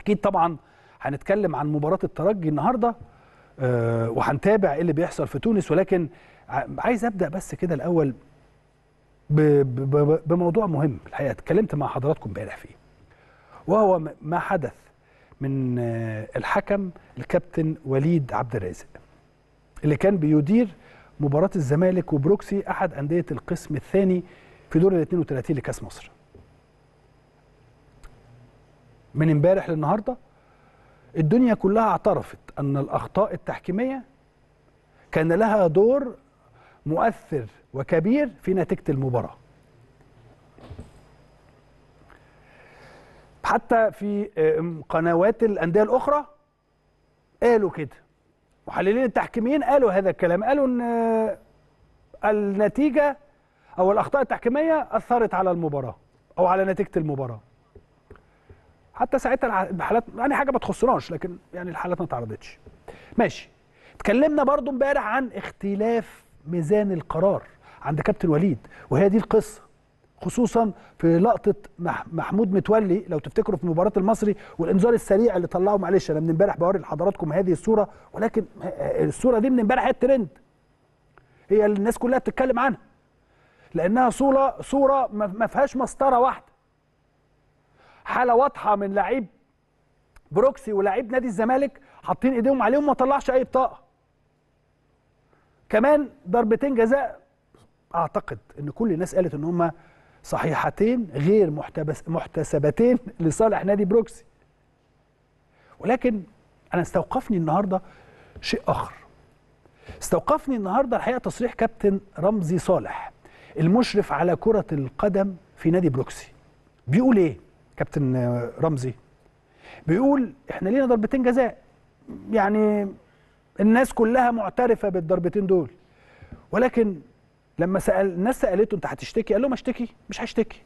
اكيد طبعا هنتكلم عن مباراه الترجي النهارده أه وهنتابع ايه اللي بيحصل في تونس ولكن عايز ابدا بس كده الاول بموضوع مهم الحقيقه اتكلمت مع حضراتكم امبارح فيه وهو ما حدث من آه، الحكم الكابتن وليد عبد الرازق اللي كان بيدير مباراه الزمالك وبروكسي احد انديه القسم الثاني في دور ال 32 لكاس مصر من امبارح للنهارده الدنيا كلها اعترفت ان الاخطاء التحكيميه كان لها دور مؤثر وكبير في نتيجه المباراه حتى في آه، قنوات الانديه الاخرى قالوا كده محللين التحكيميين قالوا هذا الكلام قالوا ان آه، النتيجه او الاخطاء التحكيميه اثرت على المباراه او على نتيجه المباراه حتى ساعتها الحالات يعني حاجه ما تخصناش لكن يعني الحالات ما اتعرضتش ماشي اتكلمنا برضو امبارح عن اختلاف ميزان القرار عند كابتن وليد وهي دي القصه خصوصا في لقطه محمود متولي لو تفتكروا في مباراه المصري والانذار السريع اللي طلعه معلش انا من امبارح بوري لحضراتكم هذه الصوره ولكن الصوره دي من امبارح هي الترند هي اللي الناس كلها بتتكلم عنها لانها صوره صوره ما فيهاش مسطره واحده حاله واضحه من لعيب بروكسي ولاعيب نادي الزمالك حاطين ايديهم عليهم ما طلعش اي بطاقه كمان ضربتين جزاء اعتقد ان كل الناس قالت ان هم صحيحتين غير محتبس محتسبتين لصالح نادي بروكسي ولكن انا استوقفني النهارده شيء اخر استوقفني النهارده الحقيقه تصريح كابتن رمزي صالح المشرف على كره القدم في نادي بروكسي بيقول ايه كابتن رمزي بيقول احنا لينا ضربتين جزاء يعني الناس كلها معترفه بالضربتين دول ولكن لما سال الناس سالته انت هتشتكي قال لهم اشتكي مش هشتكي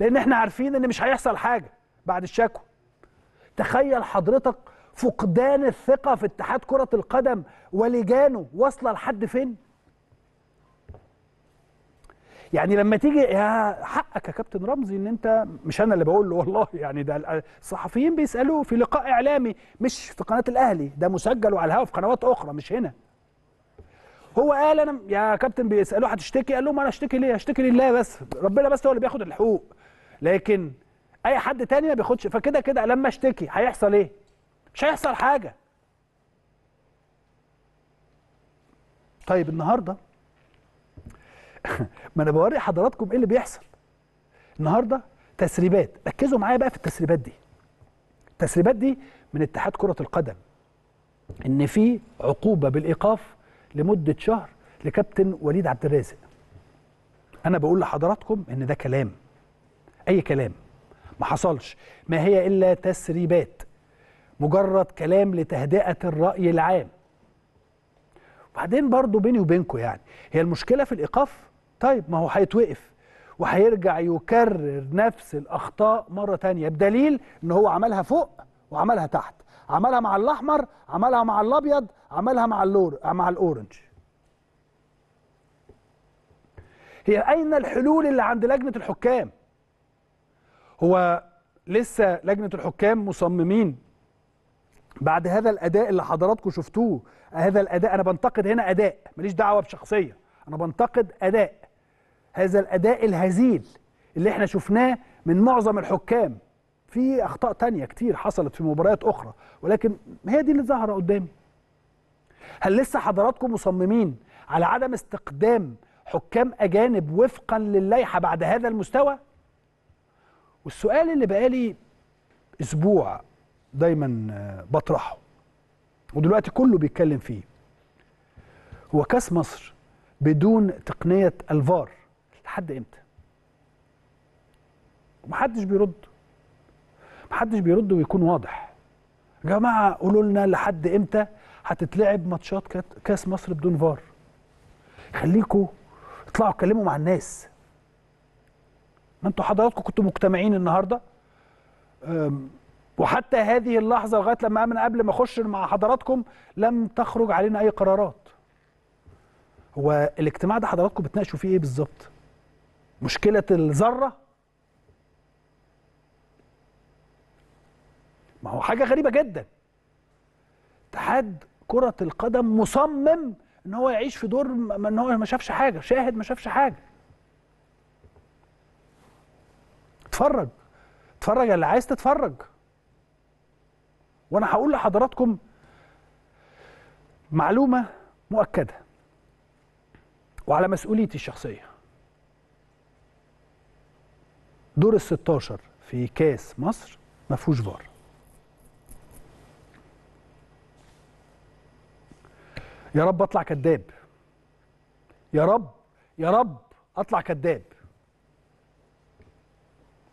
لان احنا عارفين ان مش هيحصل حاجه بعد الشكوى تخيل حضرتك فقدان الثقه في اتحاد كره القدم ولجانه واصله لحد فين يعني لما تيجي يا حقك يا كابتن رمزي ان انت مش انا اللي بقول له والله يعني ده الصحفيين بيسالوه في لقاء اعلامي مش في قناه الاهلي ده مسجل وعلى الهواء في قنوات اخرى مش هنا هو قال انا يا كابتن بيسالوه هتشتكي قال لهم انا اشتكي ليه اشتكي لله بس ربنا بس هو اللي بياخد الحقوق لكن اي حد تاني ما بياخدش فكده كده لما اشتكي هيحصل ايه مش هيحصل حاجه طيب النهارده ما انا بوري حضراتكم ايه اللي بيحصل النهارده تسريبات ركزوا معايا بقى في التسريبات دي التسريبات دي من اتحاد كره القدم ان في عقوبه بالايقاف لمده شهر لكابتن وليد عبد الرازق انا بقول لحضراتكم ان ده كلام اي كلام ما حصلش ما هي الا تسريبات مجرد كلام لتهدئه الراي العام وبعدين برضو بيني وبينكم يعني هي المشكله في الايقاف طيب ما هو هيتوقف وهيرجع يكرر نفس الأخطاء مرة ثانيه بدليل إن هو عملها فوق وعملها تحت عملها مع الأحمر عملها مع الأبيض عملها مع اللور مع الأورنج هي أين الحلول اللي عند لجنة الحكام هو لسه لجنة الحكام مصممين بعد هذا الأداء اللي حضراتكم شفتوه هذا الأداء أنا بنتقد هنا أداء ماليش دعوة بشخصية أنا بنتقد أداء هذا الاداء الهزيل اللي احنا شفناه من معظم الحكام في اخطاء تانية كتير حصلت في مباريات اخرى ولكن هي دي اللي ظاهره قدامي هل لسه حضراتكم مصممين على عدم استقدام حكام اجانب وفقا للائحه بعد هذا المستوى والسؤال اللي بقالي اسبوع دايما آه، بطرحه ودلوقتي كله بيتكلم فيه هو كاس مصر بدون تقنيه الفار لحد امتى ومحدش بيرد محدش بيرد ويكون واضح جماعه قولوا لنا لحد امتى هتتلعب ماتشات كاس مصر بدون فار خليكوا اطلعوا اتكلموا مع الناس ما انتوا حضراتكم كنتوا مجتمعين النهارده وحتى هذه اللحظه لغايه لما من قبل ما اخش مع حضراتكم لم تخرج علينا اي قرارات هو الاجتماع ده حضراتكم بتناقشوا فيه ايه بالظبط مشكله الذره ما هو حاجه غريبه جدا اتحاد كره القدم مصمم ان هو يعيش في دور ان هو ما شافش حاجه شاهد ما شافش حاجه اتفرج اتفرج اللي عايز تتفرج وانا هقول لحضراتكم معلومه مؤكده وعلى مسؤوليتي الشخصيه دور ال 16 في كاس مصر ما فيهوش فار يا رب اطلع كذاب يا رب يا رب اطلع كذاب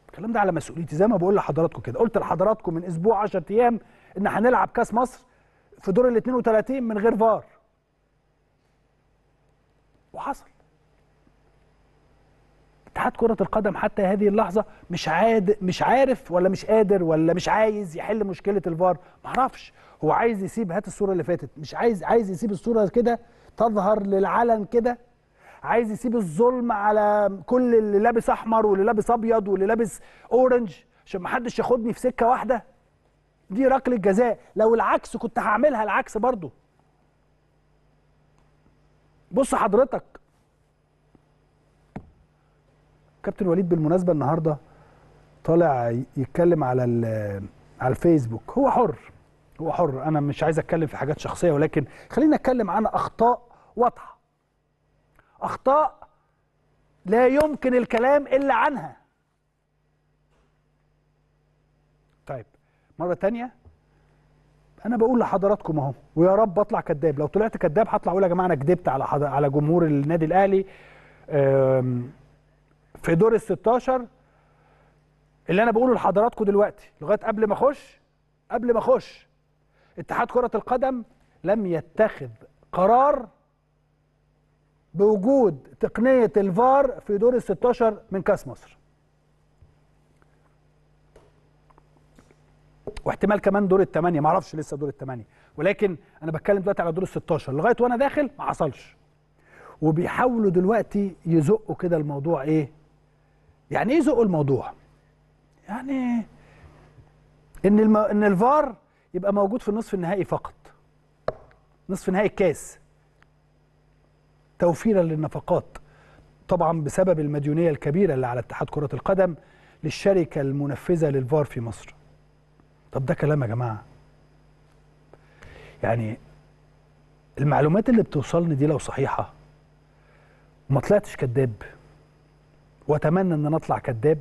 الكلام ده على مسؤوليتي زي ما بقول لحضراتكم كده قلت لحضراتكم من اسبوع 10 ايام ان هنلعب كاس مصر في دور ال 32 من غير فار وحصل اتحاد كرة القدم حتى هذه اللحظة مش عاد مش عارف ولا مش قادر ولا مش عايز يحل مشكلة الفار معرفش هو عايز يسيب هات الصورة اللي فاتت مش عايز عايز يسيب الصورة كده تظهر للعلن كده عايز يسيب الظلم على كل اللي لابس احمر واللي لابس ابيض واللي لابس اورنج عشان محدش ياخدني في سكه واحده دي ركله جزاء لو العكس كنت هعملها العكس برضه بص حضرتك كابتن وليد بالمناسبه النهارده طالع يتكلم على على الفيسبوك هو حر هو حر انا مش عايز اتكلم في حاجات شخصيه ولكن خلينا اتكلم عن اخطاء واضحه اخطاء لا يمكن الكلام الا عنها طيب مره تانية انا بقول لحضراتكم اهو ويا رب اطلع كذاب لو طلعت كذاب هطلع اقول يا جماعه انا كذبت على على جمهور النادي الاهلي في دور ال 16 اللي انا بقوله لحضراتكم دلوقتي لغايه قبل ما اخش قبل ما اخش اتحاد كره القدم لم يتخذ قرار بوجود تقنيه الفار في دور ال 16 من كاس مصر واحتمال كمان دور الثمانيه ما اعرفش لسه دور الثمانيه ولكن انا بتكلم دلوقتي على دور ال 16 لغايه وانا داخل ما حصلش وبيحاولوا دلوقتي يزقوا كده الموضوع ايه يعني ايه زق الموضوع يعني ان الم... ان الفار يبقى موجود في النصف النهائي فقط نصف نهائي الكاس توفيرا للنفقات طبعا بسبب المديونيه الكبيره اللي على اتحاد كره القدم للشركه المنفذه للفار في مصر طب ده كلام يا جماعه يعني المعلومات اللي بتوصلني دي لو صحيحه ما طلعتش كذاب واتمنى ان انا اطلع كذاب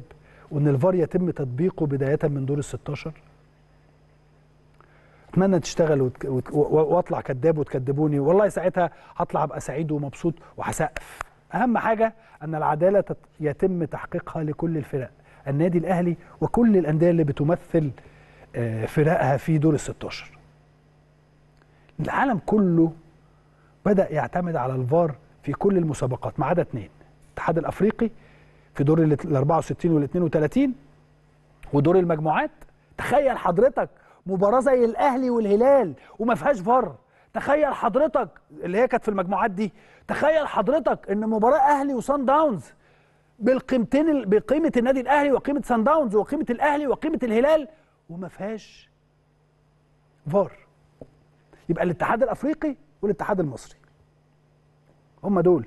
وان الفار يتم تطبيقه بدايه من دور ال 16 اتمنى تشتغل وت... وت... واطلع كذاب وتكذبوني والله ساعتها هطلع ابقى سعيد ومبسوط وهسقف اهم حاجه ان العداله تت... يتم تحقيقها لكل الفرق النادي الاهلي وكل الانديه اللي بتمثل آه، فرقها في دور ال 16 العالم كله بدا يعتمد على الفار في كل المسابقات ما عدا اثنين الاتحاد الافريقي في دور ال 64 وال 32 ودور المجموعات تخيل حضرتك مباراه زي الاهلي والهلال وما فيهاش فار تخيل حضرتك اللي هي كانت في المجموعات دي تخيل حضرتك ان مباراه اهلي وصن داونز بالقيمتين بقيمه النادي الاهلي وقيمه سان داونز وقيمه الاهلي وقيمه الهلال وما فيهاش فار يبقى الاتحاد الافريقي والاتحاد المصري هم دول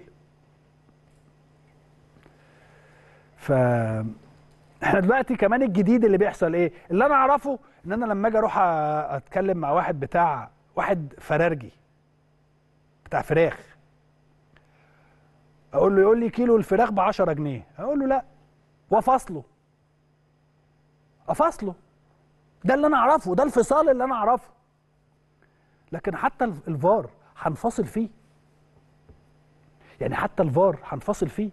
ف احنا دلوقتي كمان الجديد اللي بيحصل ايه اللي انا اعرفه ان انا لما اجي اروح اتكلم مع واحد بتاع واحد فرارجي بتاع فراخ اقول له يقول لي كيلو الفراخ ب 10 جنيه اقول له لا وافصله افصله ده اللي انا اعرفه ده الفصال اللي انا اعرفه لكن حتى الفار هنفصل فيه يعني حتى الفار هنفصل فيه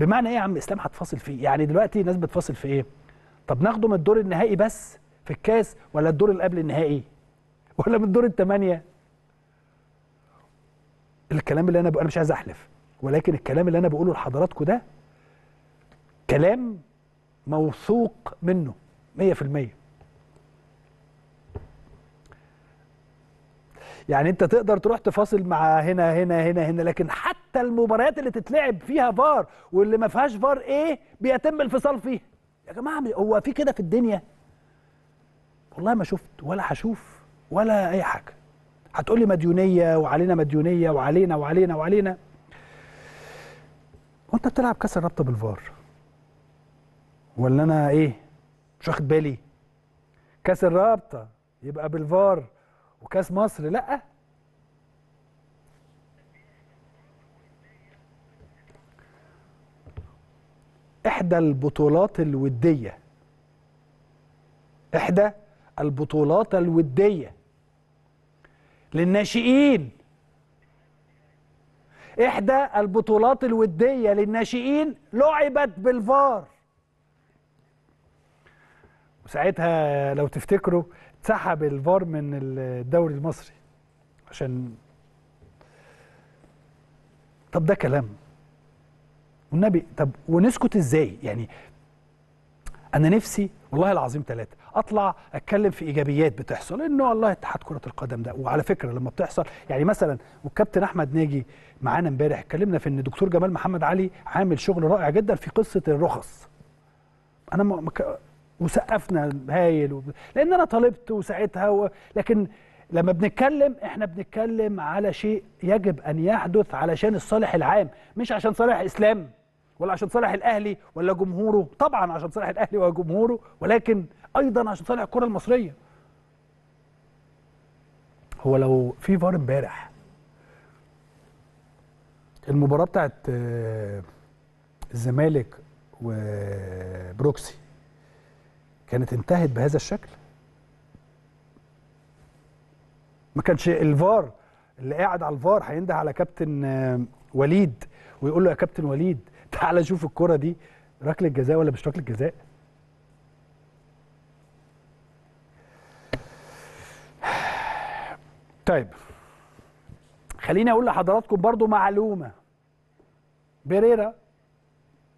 بمعنى ايه يا عم اسلام هتفاصل فيه إيه؟ يعني دلوقتي الناس بتفاصل في ايه طب ناخده من الدور النهائي بس في الكاس ولا الدور اللي قبل النهائي ولا من الدور الثمانيه الكلام اللي انا بقوله انا مش عايز احلف ولكن الكلام اللي انا بقوله لحضراتكم ده كلام موثوق منه 100% يعني انت تقدر تروح تفاصل مع هنا هنا هنا هنا لكن حتى المباريات اللي تتلعب فيها فار واللي ما فيهاش فار ايه بيتم الفصال فيها يا جماعه هو في كده في الدنيا والله ما شفت ولا هشوف ولا اي حاجه هتقولي مديونيه وعلينا مديونيه وعلينا وعلينا وعلينا وانت بتلعب كاس الرابطه بالفار ولا انا ايه مش واخد بالي كاس الرابطه يبقى بالفار وكاس مصر لا احدى البطولات الوديه احدى البطولات الوديه للناشئين احدى البطولات الوديه للناشئين لعبت بالفار وساعتها لو تفتكروا سحب الفار من الدوري المصري عشان طب ده كلام والنبي طب ونسكت ازاي يعني انا نفسي والله العظيم ثلاثه اطلع اتكلم في ايجابيات بتحصل انه والله اتحاد كره القدم ده وعلى فكره لما بتحصل يعني مثلا والكابتن احمد ناجي معانا امبارح اتكلمنا في ان دكتور جمال محمد علي عامل شغل رائع جدا في قصه الرخص انا وسقفنا هايل وب... لان انا طالبت وساعتها و... لكن لما بنتكلم احنا بنتكلم على شيء يجب ان يحدث علشان الصالح العام مش عشان صالح اسلام ولا عشان صالح الاهلي ولا جمهوره طبعا عشان صالح الاهلي وجمهوره ولكن ايضا عشان صالح الكره المصريه هو لو في فار امبارح المباراه بتاعت آه، الزمالك وبروكسي كانت انتهت بهذا الشكل ما كانش الفار اللي قاعد على الفار هينده على كابتن آه، وليد ويقول له يا كابتن وليد تعالى شوف الكره دي ركله جزاء ولا مش ركله جزاء طيب خليني اقول لحضراتكم برضو معلومه بريرا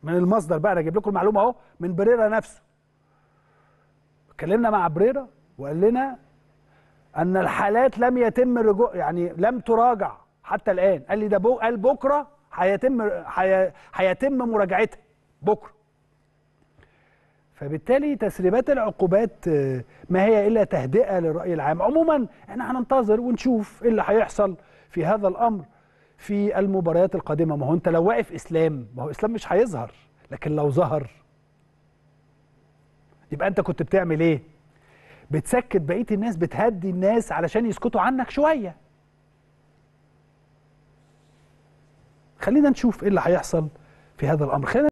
من المصدر بقى انا اجيب لكم المعلومه اهو من بريرا نفسه اتكلمنا مع بريرا وقال لنا ان الحالات لم يتم الرجوع يعني لم تراجع حتى الان قال لي ده بو قال بكره هيتم هيتم مراجعتها بكره فبالتالي تسريبات العقوبات آه، ما هي الا تهدئه للراي العام عموما احنا هننتظر ونشوف ايه اللي هيحصل في هذا الامر في المباريات القادمه ما هو انت لو واقف اسلام ما هو اسلام مش هيظهر لكن لو ظهر يبقى انت كنت بتعمل ايه بتسكت بقيه الناس بتهدي الناس علشان يسكتوا عنك شويه خلينا نشوف ايه اللي هيحصل في هذا الامر خلينا